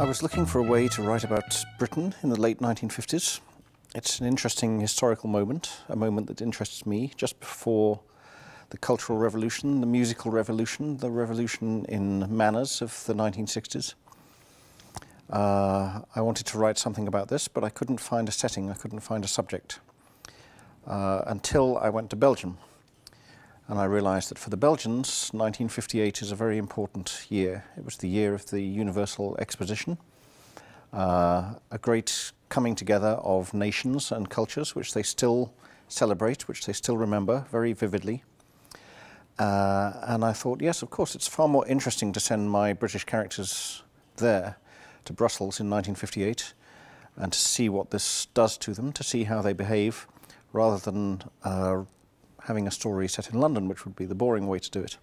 I was looking for a way to write about Britain in the late 1950s. It's an interesting historical moment, a moment that interests me just before the Cultural Revolution, the Musical Revolution, the revolution in manners of the 1960s. Uh, I wanted to write something about this, but I couldn't find a setting, I couldn't find a subject uh, until I went to Belgium. And I realized that for the Belgians, 1958 is a very important year. It was the year of the Universal Exposition, uh, a great coming together of nations and cultures, which they still celebrate, which they still remember very vividly. Uh, and I thought, yes, of course, it's far more interesting to send my British characters there to Brussels in 1958 and to see what this does to them, to see how they behave, rather than uh, having a story set in London, which would be the boring way to do it.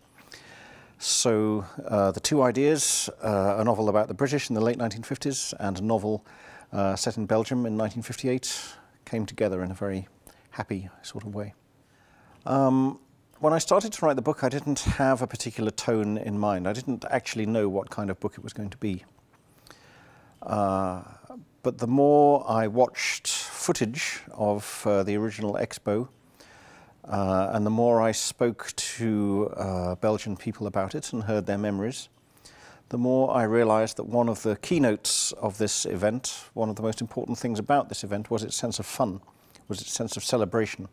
So uh, the two ideas, uh, a novel about the British in the late 1950s and a novel uh, set in Belgium in 1958, came together in a very happy sort of way. Um, when I started to write the book, I didn't have a particular tone in mind. I didn't actually know what kind of book it was going to be. Uh, but the more I watched footage of uh, the original expo, uh, and the more I spoke to uh, Belgian people about it and heard their memories, the more I realized that one of the keynotes of this event, one of the most important things about this event was its sense of fun, was its sense of celebration,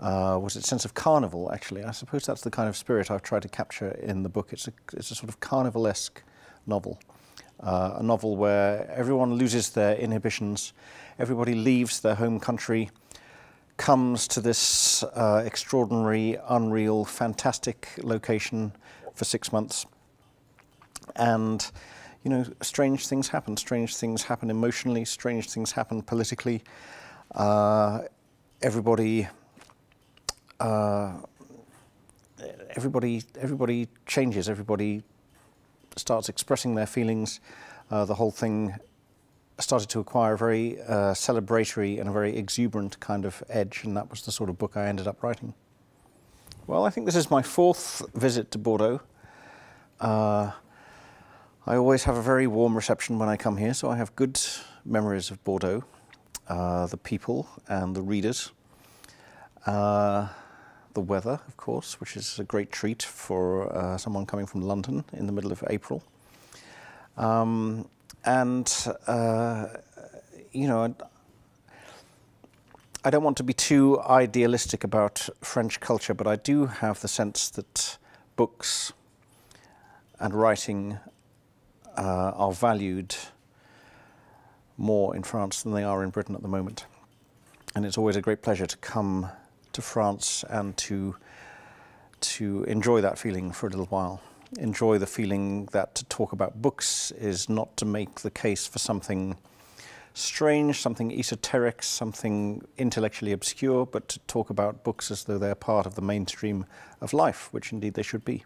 uh, was its sense of carnival, actually. I suppose that's the kind of spirit I've tried to capture in the book. It's a, it's a sort of carnivalesque novel. Uh, a novel where everyone loses their inhibitions, everybody leaves their home country, comes to this uh, extraordinary, unreal, fantastic location for six months. And, you know, strange things happen. Strange things happen emotionally, strange things happen politically. Uh, everybody. Uh, everybody, everybody changes. Everybody starts expressing their feelings. Uh, the whole thing started to acquire a very uh, celebratory and a very exuberant kind of edge, and that was the sort of book I ended up writing. Well, I think this is my fourth visit to Bordeaux. Uh, I always have a very warm reception when I come here, so I have good memories of Bordeaux, uh, the people and the readers, uh, the weather, of course, which is a great treat for uh, someone coming from London in the middle of April. Um, and uh, you know, I don't want to be too idealistic about French culture, but I do have the sense that books and writing uh, are valued more in France than they are in Britain at the moment. And it's always a great pleasure to come to France and to to enjoy that feeling for a little while enjoy the feeling that to talk about books is not to make the case for something strange, something esoteric, something intellectually obscure, but to talk about books as though they're part of the mainstream of life, which indeed they should be.